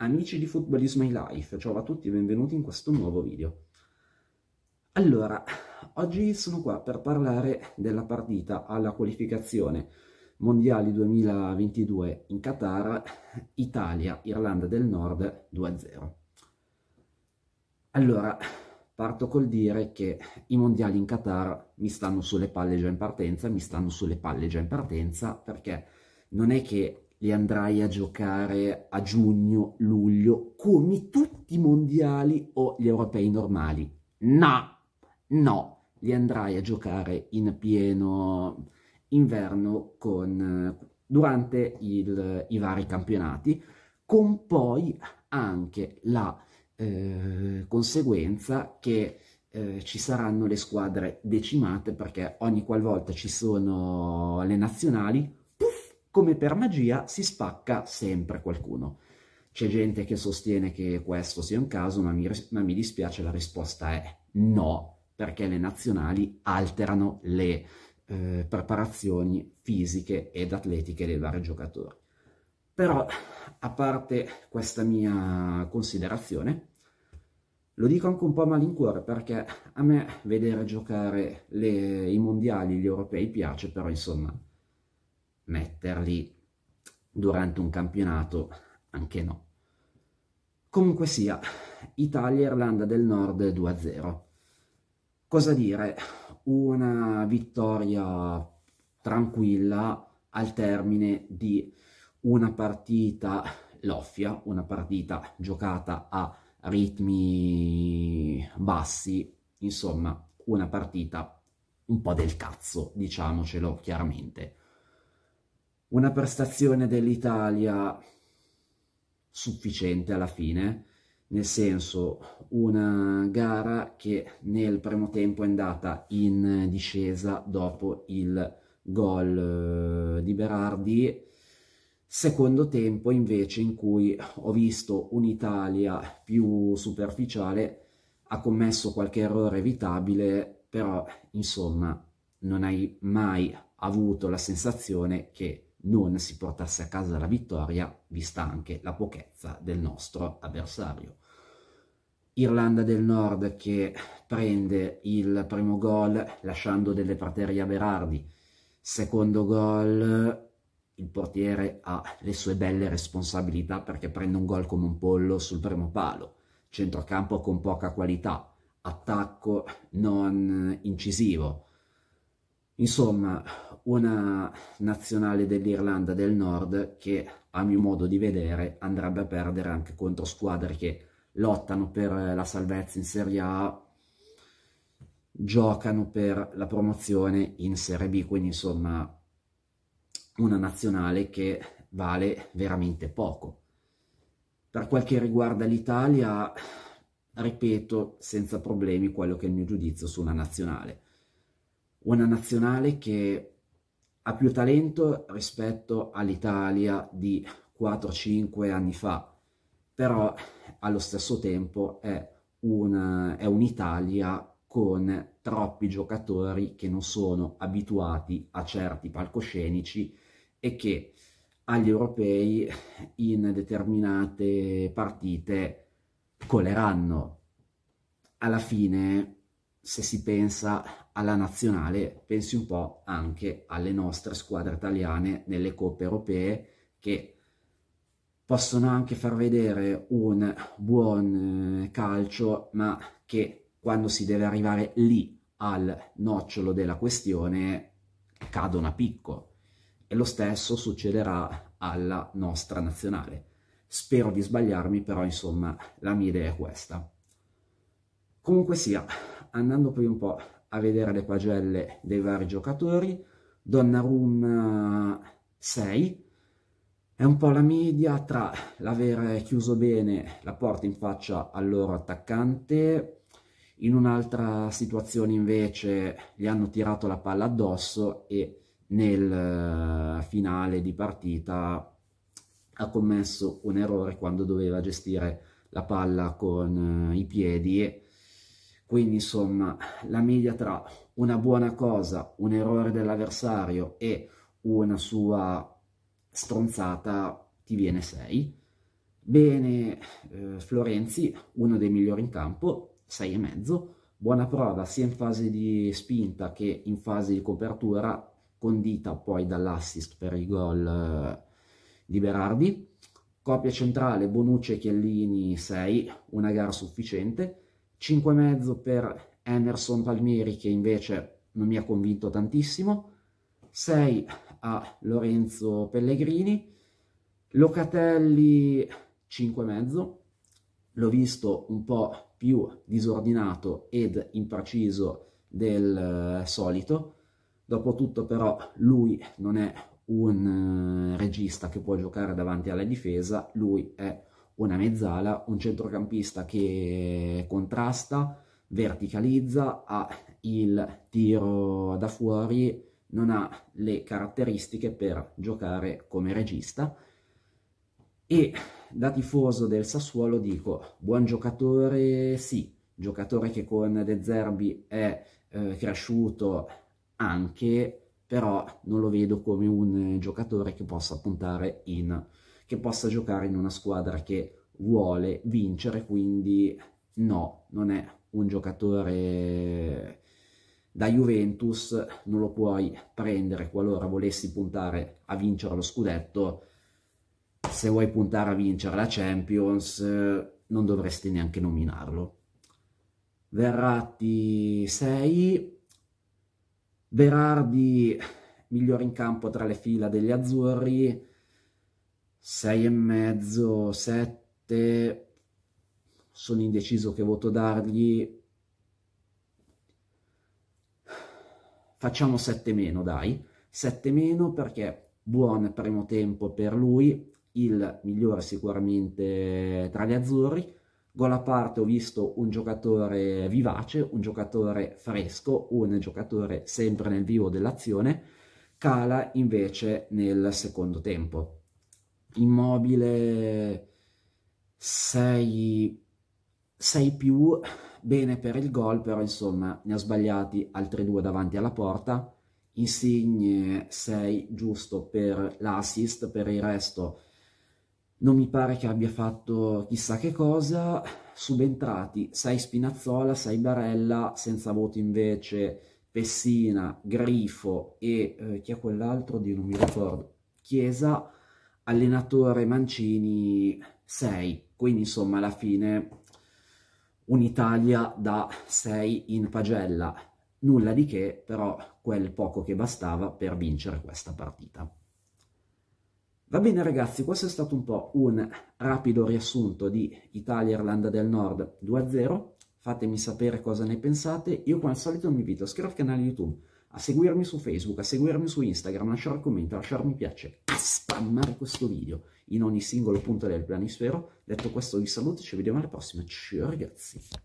Amici di Football is my life, ciao a tutti e benvenuti in questo nuovo video. Allora, oggi sono qua per parlare della partita alla qualificazione Mondiali 2022 in Qatar, Italia-Irlanda del Nord 2-0. Allora, parto col dire che i Mondiali in Qatar mi stanno sulle palle già in partenza, mi stanno sulle palle già in partenza perché non è che li andrai a giocare a giugno, luglio, come tutti i mondiali o gli europei normali. No, no, li andrai a giocare in pieno inverno con, durante il, i vari campionati, con poi anche la eh, conseguenza che eh, ci saranno le squadre decimate perché ogni qualvolta ci sono le nazionali come per magia si spacca sempre qualcuno. C'è gente che sostiene che questo sia un caso, ma mi, ma mi dispiace, la risposta è no, perché le nazionali alterano le eh, preparazioni fisiche ed atletiche dei vari giocatori. Però, a parte questa mia considerazione, lo dico anche un po' a malincuore perché a me vedere giocare le, i mondiali, gli europei piace, però insomma metterli durante un campionato, anche no. Comunque sia, Italia-Irlanda del Nord 2-0. Cosa dire? Una vittoria tranquilla al termine di una partita loffia, una partita giocata a ritmi bassi, insomma una partita un po' del cazzo, diciamocelo chiaramente una prestazione dell'Italia sufficiente alla fine, nel senso una gara che nel primo tempo è andata in discesa dopo il gol eh, di Berardi, secondo tempo invece in cui ho visto un'Italia più superficiale, ha commesso qualche errore evitabile, però insomma non hai mai avuto la sensazione che non si portasse a casa la vittoria, vista anche la pochezza del nostro avversario. Irlanda del Nord che prende il primo gol lasciando delle praterie a Berardi, secondo gol il portiere ha le sue belle responsabilità perché prende un gol come un pollo sul primo palo, centrocampo con poca qualità, attacco non incisivo, Insomma, una nazionale dell'Irlanda del Nord che, a mio modo di vedere, andrebbe a perdere anche contro squadre che lottano per la salvezza in Serie A, giocano per la promozione in Serie B, quindi insomma una nazionale che vale veramente poco. Per quel che riguarda l'Italia, ripeto senza problemi quello che è il mio giudizio su una nazionale una nazionale che ha più talento rispetto all'Italia di 4-5 anni fa, però allo stesso tempo è, una, è un'Italia con troppi giocatori che non sono abituati a certi palcoscenici e che agli europei in determinate partite coleranno. Alla fine se si pensa alla nazionale, pensi un po' anche alle nostre squadre italiane nelle coppe europee che possono anche far vedere un buon eh, calcio, ma che quando si deve arrivare lì al nocciolo della questione cadono a picco. E lo stesso succederà alla nostra nazionale. Spero di sbagliarmi, però insomma la mia idea è questa. Comunque sia, andando poi un po' a vedere le pagelle dei vari giocatori, Donnarumma 6, è un po' la media tra l'avere chiuso bene la porta in faccia al loro attaccante, in un'altra situazione invece gli hanno tirato la palla addosso e nel eh, finale di partita ha commesso un errore quando doveva gestire la palla con eh, i piedi quindi insomma la media tra una buona cosa, un errore dell'avversario e una sua stronzata ti viene 6. Bene eh, Florenzi, uno dei migliori in campo, 6,5. Buona prova sia in fase di spinta che in fase di copertura, condita poi dall'assist per il gol eh, di Berardi. Coppia centrale Bonucci e Chiellini 6, una gara sufficiente. 5,5 per Emerson Palmieri che invece non mi ha convinto tantissimo, 6 a Lorenzo Pellegrini, Locatelli 5,5, l'ho visto un po' più disordinato ed impreciso del eh, solito, dopotutto però lui non è un eh, regista che può giocare davanti alla difesa, lui è un una mezzala, un centrocampista che contrasta, verticalizza, ha il tiro da fuori, non ha le caratteristiche per giocare come regista e da tifoso del Sassuolo dico buon giocatore sì, giocatore che con De Zerbi è eh, cresciuto anche, però non lo vedo come un giocatore che possa puntare in che possa giocare in una squadra che vuole vincere, quindi no, non è un giocatore da Juventus, non lo puoi prendere qualora volessi puntare a vincere lo scudetto, se vuoi puntare a vincere la Champions non dovresti neanche nominarlo. Verratti 6, Berardi migliore in campo tra le fila degli azzurri, 6 e mezzo, 7, sono indeciso che voto dargli. Facciamo 7 meno, dai. 7 meno perché buon primo tempo per lui, il migliore sicuramente tra gli azzurri. Gol a parte ho visto un giocatore vivace, un giocatore fresco, un giocatore sempre nel vivo dell'azione, cala invece nel secondo tempo immobile 6 6 più bene per il gol però insomma ne ha sbagliati altri due davanti alla porta Insigne 6 giusto per l'assist per il resto non mi pare che abbia fatto chissà che cosa subentrati 6 Spinazzola 6 Barella senza voto invece Pessina Grifo e eh, chi è quell'altro di non mi ricordo Chiesa allenatore Mancini 6, quindi insomma alla fine un'Italia da 6 in pagella, nulla di che però quel poco che bastava per vincere questa partita. Va bene ragazzi, questo è stato un po' un rapido riassunto di Italia-Irlanda del Nord 2-0, fatemi sapere cosa ne pensate, io come al solito vi invito a iscrivervi al canale YouTube, a seguirmi su Facebook, a seguirmi su Instagram, a lasciare commenti, a lasciare mi piace, a spammare questo video in ogni singolo punto del planisfero. Detto questo vi saluto, ci vediamo alla prossima, ciao ragazzi!